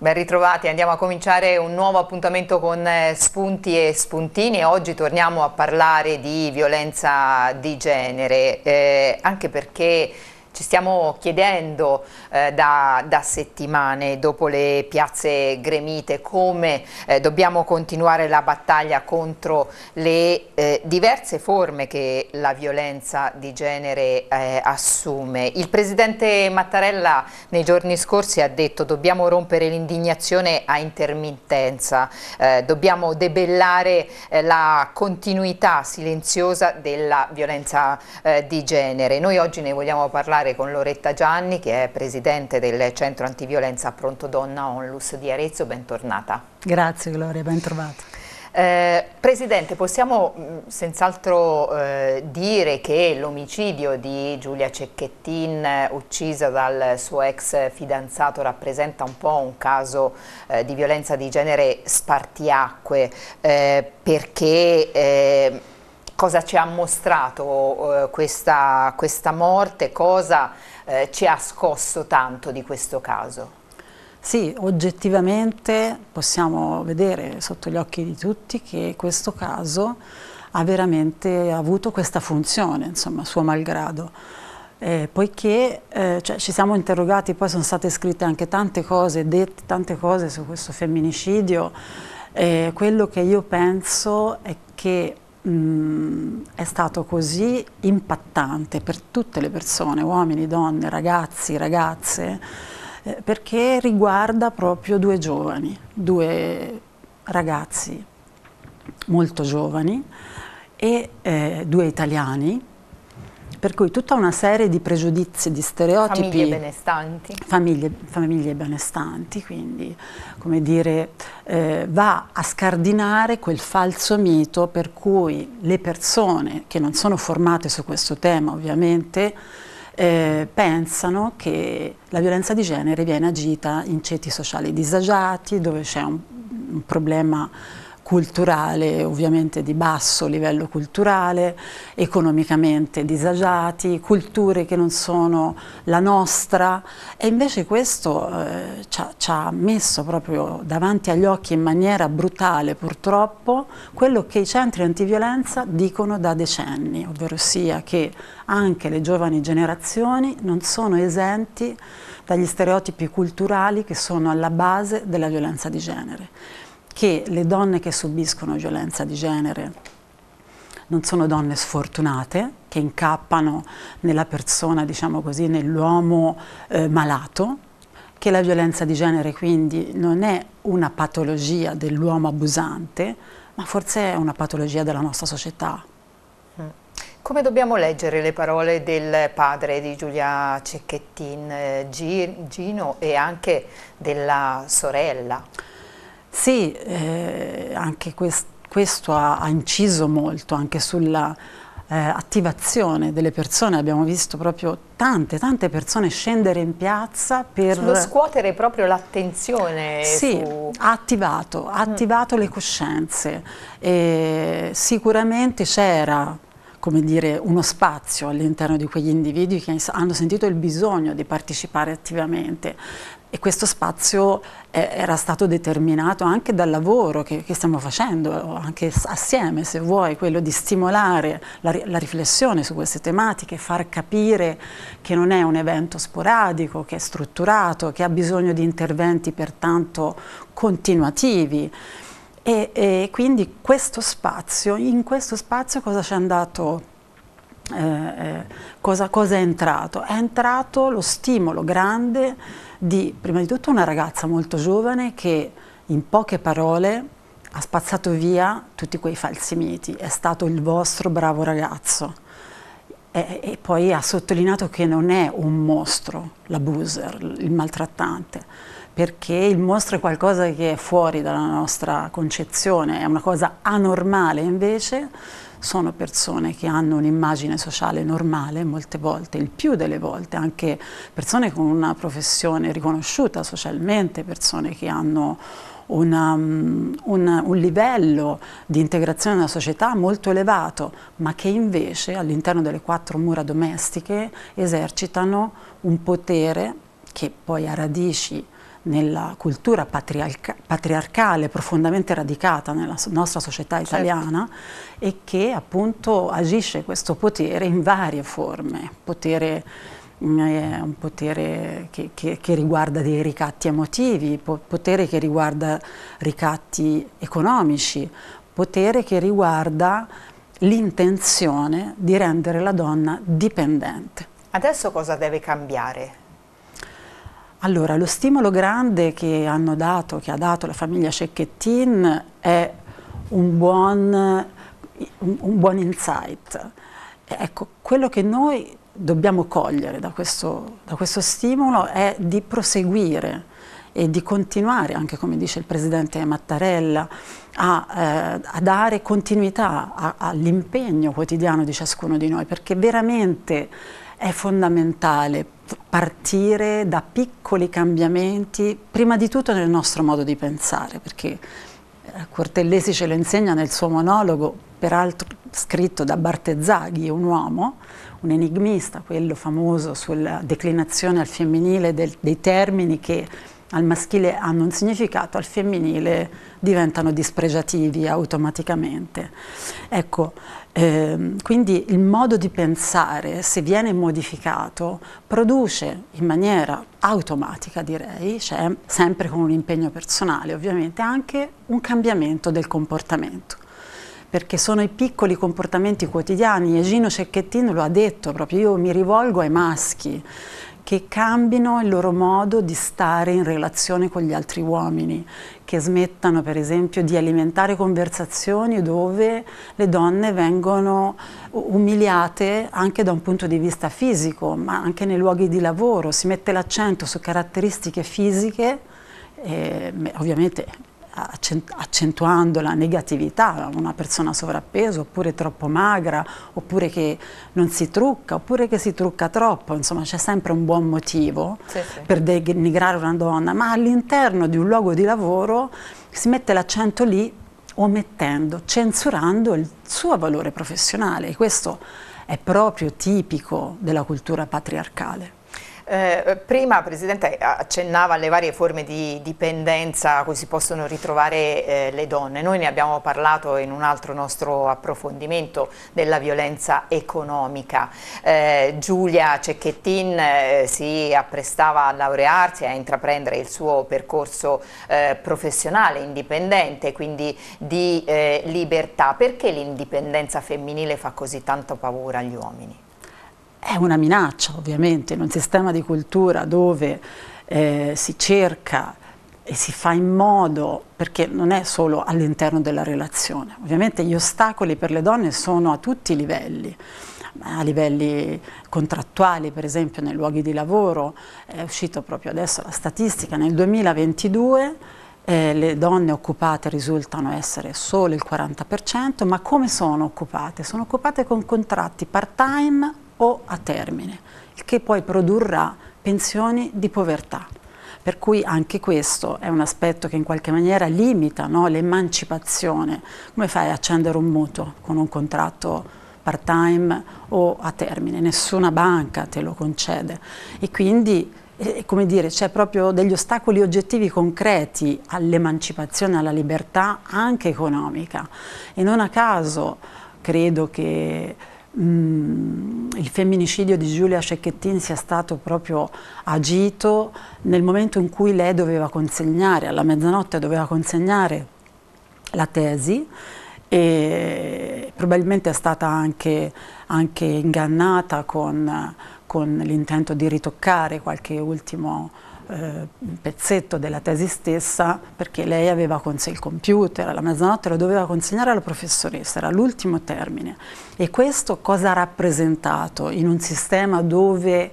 Ben ritrovati, andiamo a cominciare un nuovo appuntamento con eh, Spunti e Spuntini. Oggi torniamo a parlare di violenza di genere, eh, anche perché ci stiamo chiedendo eh, da, da, settimane dopo le piazze gremite come eh, dobbiamo continuare la battaglia contro le eh, diverse forme che la violenza di genere eh, assume. Il Presidente Mattarella nei giorni scorsi ha detto dobbiamo rompere l'indignazione a intermittenza, eh, dobbiamo debellare eh, la continuità silenziosa della violenza di genere. Noi oggi ne vogliamo parlare parlare con Loretta Gianni che è presidente del centro antiviolenza Pronto Donna Onlus di Arezzo, bentornata. Grazie Gloria, bentrovata. Eh, Presidente, possiamo mm, senz'altro eh, dire che l'omicidio di Giulia Cecchettin, uccisa dal suo ex fidanzato, rappresenta un po' un caso eh, di violenza di genere spartiacque, eh, perché eh, cosa ci ha mostrato eh, questa, questa, morte, cosa eh, ci ha scosso tanto di questo caso? Sì, oggettivamente possiamo vedere sotto gli occhi di tutti che questo caso ha veramente avuto questa funzione, insomma, suo malgrado. Eh, poiché eh, cioè, ci siamo interrogati, poi sono state scritte anche tante cose, dette tante cose su questo femminicidio, eh, quello che io penso è che mh, mm, è stato così impattante per tutte le persone, uomini, donne, ragazzi, ragazze, eh, perché riguarda proprio due giovani, due ragazzi molto giovani e eh, due italiani per cui tutta una serie di pregiudizi, di stereotipi. Famiglie benestanti. Famiglie, famiglie benestanti, quindi come dire, eh, va a scardinare quel falso mito per cui le persone che non sono formate su questo tema ovviamente eh, pensano che la violenza di genere viene agita in ceti sociali disagiati, dove c'è un, un problema culturale, ovviamente di basso livello culturale, economicamente disagiati, culture che non sono la nostra e invece questo eh, ci, ha, ci, ha, messo proprio davanti agli occhi in maniera brutale purtroppo quello che i centri antiviolenza dicono da decenni, ovvero sia che anche le giovani generazioni non sono esenti dagli stereotipi culturali che sono alla base della violenza di genere che le donne che subiscono violenza di genere non sono donne sfortunate che incappano nella persona, diciamo così, nell'uomo eh, malato, che la violenza di genere quindi non è una patologia dell'uomo abusante, ma forse è una patologia della nostra società. Mm. Come dobbiamo leggere le parole del padre di Giulia Cecchettin, eh, Gino, e anche della sorella? Sì, eh, anche quest questo ha, ha, inciso molto anche sulla eh, attivazione delle persone, abbiamo visto proprio tante, tante persone scendere in piazza per... Sullo scuotere proprio l'attenzione. Sì, su... ha attivato, ha attivato mm. le coscienze. E sicuramente c'era come dire, uno spazio all'interno di quegli individui che hanno sentito il bisogno di partecipare attivamente e questo spazio eh, era stato determinato anche dal lavoro che, che, stiamo facendo, anche assieme se vuoi, quello di stimolare la, la, riflessione su queste tematiche, far capire che non è un evento sporadico, che è strutturato, che ha bisogno di interventi pertanto continuativi. E, e quindi questo spazio, in questo spazio cosa ci è andato? Eh, eh, cosa, cosa, è entrato? È entrato lo stimolo grande di, prima di tutto, una ragazza molto giovane che in poche parole ha spazzato via tutti quei falsi miti, è stato il vostro bravo ragazzo. E, e poi ha sottolineato che non è un mostro l'abuser, il maltrattante perché il mostro è qualcosa che è fuori dalla nostra concezione, è una cosa anormale invece, sono persone che hanno un'immagine sociale normale molte volte, il più delle volte, anche persone con una professione riconosciuta socialmente, persone che hanno una, mm, un, un livello di integrazione nella società molto elevato, ma che invece all'interno delle quattro mura domestiche esercitano un potere che poi ha radici nella cultura patriarca patriarcale profondamente radicata nella so nostra società certo. italiana certo. e che appunto agisce questo potere in varie forme, potere, mm, eh, un potere che, che, che, riguarda dei ricatti emotivi, po potere che riguarda ricatti economici, potere che riguarda l'intenzione di rendere la donna dipendente. Adesso cosa deve cambiare? Allora, lo stimolo grande che hanno dato, che ha dato la famiglia Cecchettin è un buon, un buon insight. Ecco, quello che noi dobbiamo cogliere da questo, da questo stimolo è di proseguire e di continuare, anche come dice il Presidente Mattarella, a, eh, a dare continuità all'impegno quotidiano di ciascuno di noi, perché veramente è fondamentale partire da piccoli cambiamenti, prima di tutto nel nostro modo di pensare, perché eh, Cortellesi ce lo insegna nel suo monologo, peraltro scritto da Bartezzaghi, un uomo, un enigmista, quello famoso sulla declinazione al femminile del, dei termini che al maschile hanno un significato, al femminile diventano dispregiativi automaticamente. Ecco, eh, quindi il modo di pensare, se viene modificato, produce in maniera automatica, direi, cioè sempre con un impegno personale ovviamente, anche un cambiamento del comportamento perché sono i piccoli comportamenti quotidiani e Gino Cecchettino lo ha detto proprio, io mi rivolgo ai maschi, che cambino il loro modo di stare in relazione con gli altri uomini, che smettano per esempio di alimentare conversazioni dove le donne vengono umiliate anche da un punto di vista fisico, ma anche nei luoghi di lavoro, si mette l'accento su caratteristiche fisiche eh, ovviamente accentuando la negatività, una persona sovrappeso oppure troppo magra, oppure che non si trucca, oppure che si trucca troppo, insomma c'è sempre un buon motivo sì, sì. per denigrare una donna, ma all'interno di un luogo di lavoro si mette l'accento lì omettendo, censurando il suo valore professionale e questo è proprio tipico della cultura patriarcale. Eh, prima, Presidente, accennava alle varie forme di dipendenza a cui si possono ritrovare eh, le donne. Noi ne abbiamo parlato in un altro nostro approfondimento della violenza economica. Eh, Giulia Cecchettin eh, si apprestava a laurearsi, a intraprendere il suo percorso eh, professionale indipendente, quindi di libertà. Perché l'indipendenza femminile fa così tanto paura agli uomini? è una minaccia ovviamente in un sistema di cultura dove eh, si cerca e si fa in modo, perché non è solo all'interno della relazione, ovviamente gli ostacoli per le donne sono a tutti i livelli, a livelli contrattuali per esempio nei luoghi di lavoro, è uscita proprio adesso la statistica, nel 2022 eh, le donne occupate risultano essere solo il 40%, ma come sono occupate? Sono occupate con contratti part-time o a termine, il che poi produrrà pensioni di povertà. Per cui anche questo è un aspetto che in qualche maniera limita no, l'emancipazione. Come fai a accendere un mutuo con un contratto part time o a termine? Nessuna banca te lo concede. E quindi eh, eh, come dire, c'è proprio degli ostacoli oggettivi concreti all'emancipazione, alla libertà anche economica. E non a caso credo che mh, mm, il femminicidio di Giulia Cecchettin sia stato proprio agito nel momento in cui lei doveva consegnare, alla mezzanotte doveva consegnare la tesi e probabilmente è stata anche, anche ingannata con, con l'intento di ritoccare qualche ultimo eh, pezzetto della tesi stessa perché lei aveva con sé il computer, alla mezzanotte lo doveva consegnare alla professoressa, era l'ultimo termine. E questo cosa ha rappresentato in un sistema dove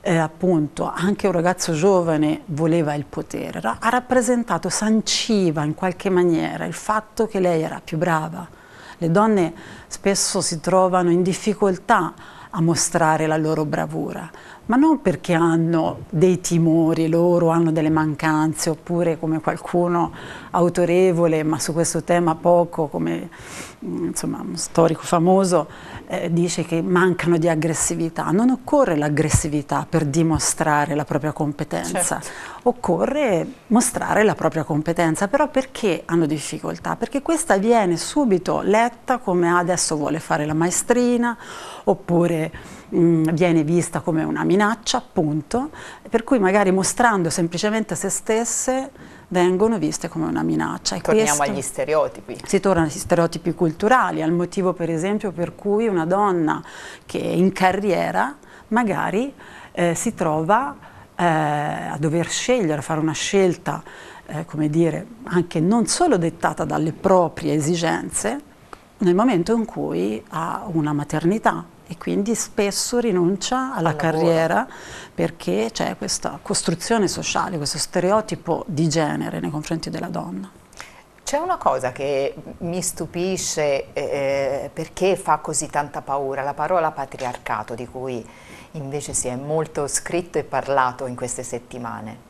eh, appunto anche un ragazzo giovane voleva il potere, ha rappresentato, sanciva in qualche maniera il fatto che lei era più brava. Le donne spesso si trovano in difficoltà a mostrare la loro bravura, ma non perché hanno dei timori loro, hanno delle mancanze, oppure come qualcuno autorevole, ma su questo tema poco, come mm, insomma, un storico famoso, eh, dice che mancano di aggressività. Non occorre l'aggressività per dimostrare la propria competenza, certo. occorre mostrare la propria competenza, però perché hanno difficoltà? Perché questa viene subito letta come adesso vuole fare la maestrina, oppure mh, mm, viene vista come una minaccia, appunto, per cui magari mostrando semplicemente se stesse vengono viste come una minaccia. E Torniamo agli stereotipi. Si torna agli stereotipi culturali, al motivo per esempio per cui una donna che è in carriera magari eh, si trova eh, a dover scegliere, a fare una scelta, eh, come dire, anche non solo dettata dalle proprie esigenze, nel momento in cui ha una maternità e quindi spesso rinuncia alla Al carriera perché c'è questa costruzione sociale, questo stereotipo di genere nei confronti della donna. C'è una cosa che mi stupisce eh, eh perché fa così tanta paura, la parola patriarcato di cui invece si è molto scritto e parlato in queste settimane.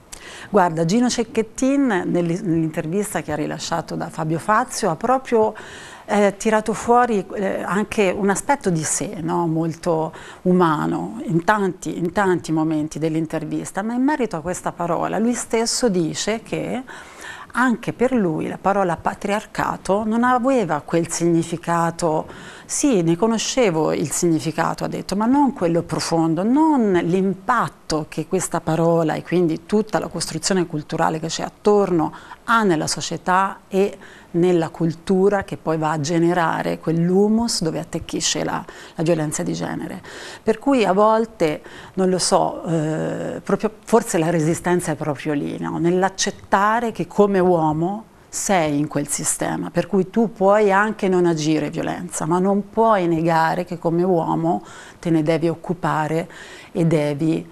Guarda, Gino Cecchettin nell'intervista che ha rilasciato da Fabio Fazio ha proprio eh, tirato fuori eh, anche un aspetto di sé no? molto umano in tanti, in tanti momenti dell'intervista, ma in merito a questa parola lui stesso dice che anche per lui la parola patriarcato non aveva quel significato, sì, ne conoscevo il significato, ha detto, ma non quello profondo, non l'impatto che questa parola e quindi tutta la costruzione culturale che c'è attorno ha nella società e nella cultura che poi va a generare quell'humus dove attecchisce la, la, violenza di genere. Per cui a volte, non lo so, eh, proprio, forse la resistenza è proprio lì, no? nell'accettare che come uomo sei in quel sistema, per cui tu puoi anche non agire violenza, ma non puoi negare che come uomo te ne devi occupare e devi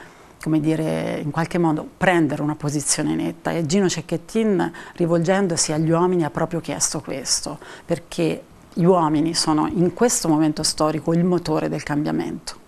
come dire, in qualche modo prendere una posizione netta e Gino Cecchettin rivolgendosi agli uomini ha proprio chiesto questo, perché gli uomini sono in questo momento storico il motore del cambiamento.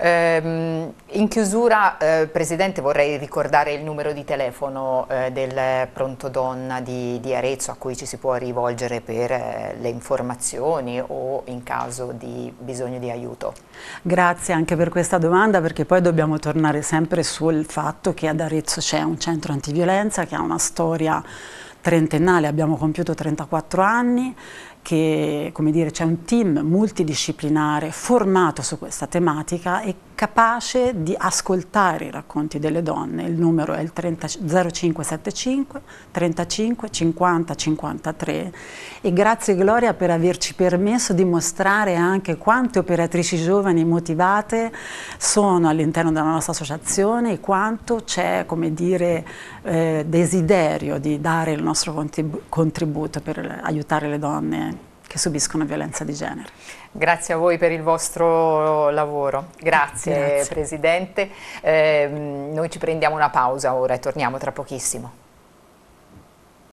Ehm, in chiusura, eh, Presidente, vorrei ricordare il numero di telefono eh, del Pronto Donna di, di, Arezzo a cui ci si può rivolgere per eh, le informazioni o in caso di bisogno di aiuto. Grazie anche per questa domanda perché poi dobbiamo tornare sempre sul fatto che ad Arezzo c'è un centro antiviolenza che ha una storia trentennale, abbiamo compiuto 34 anni che c'è un team multidisciplinare formato su questa tematica e capace di ascoltare i racconti delle donne. Il numero è il 30, 0575 35 50 53 e grazie Gloria per averci permesso di mostrare anche quante operatrici giovani motivate sono all'interno della nostra associazione e quanto c'è eh, desiderio di dare il nostro contributo per aiutare le donne che subiscono violenza di genere. Grazie a voi per il vostro lavoro, grazie, grazie. Presidente. Eh, noi ci prendiamo una pausa ora e torniamo tra pochissimo.